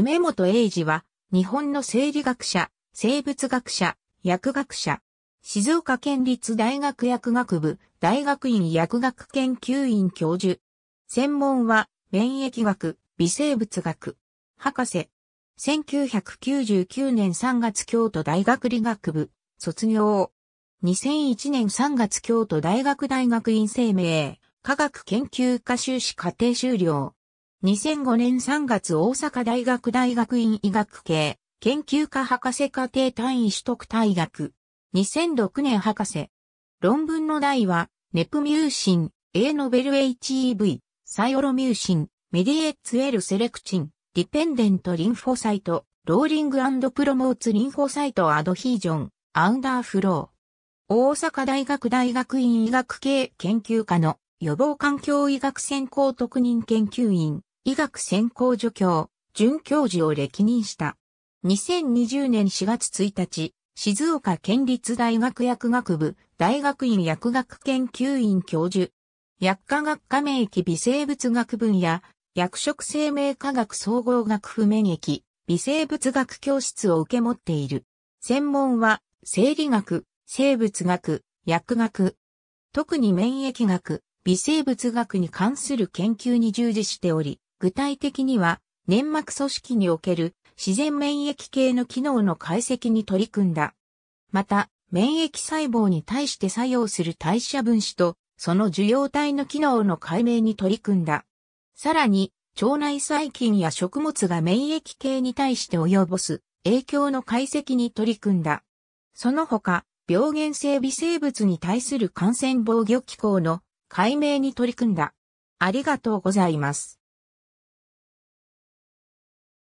梅本英二は、日本の生理学者、生物学者、薬学者、静岡県立大学薬学部、大学院薬学研究院教授。専門は、免疫学、微生物学。博士。1999年3月京都大学理学部、卒業。2001年3月京都大学大学院生命、科学研究科修士課程修了。2005年3月大阪大学大学院医学系研究科博士課程単位取得大学。2006年博士。論文の題は、ネプミューシン、A ノベル HEV、サイオロミューシン、メディエッツ L セレクチン、ディペンデントリンフォサイト、ローリングプロモーツリンフォサイトアドヒージョン、アンダーフロー。大阪大学大学院医学系研究科の予防環境医学専攻特任研究員。医学専攻助教、准教授を歴任した。2020年4月1日、静岡県立大学薬学部大学院薬学研究院教授、薬科学科免疫微生物学分野、薬食生命科学総合学府免疫、微生物学教室を受け持っている。専門は、生理学、生物学、薬学。特に免疫学、微生物学に関する研究に従事しており、具体的には、粘膜組織における自然免疫系の機能の解析に取り組んだ。また、免疫細胞に対して作用する代謝分子と、その受容体の機能の解明に取り組んだ。さらに、腸内細菌や食物が免疫系に対して及ぼす影響の解析に取り組んだ。その他、病原性微生物に対する感染防御機構の解明に取り組んだ。ありがとうございます。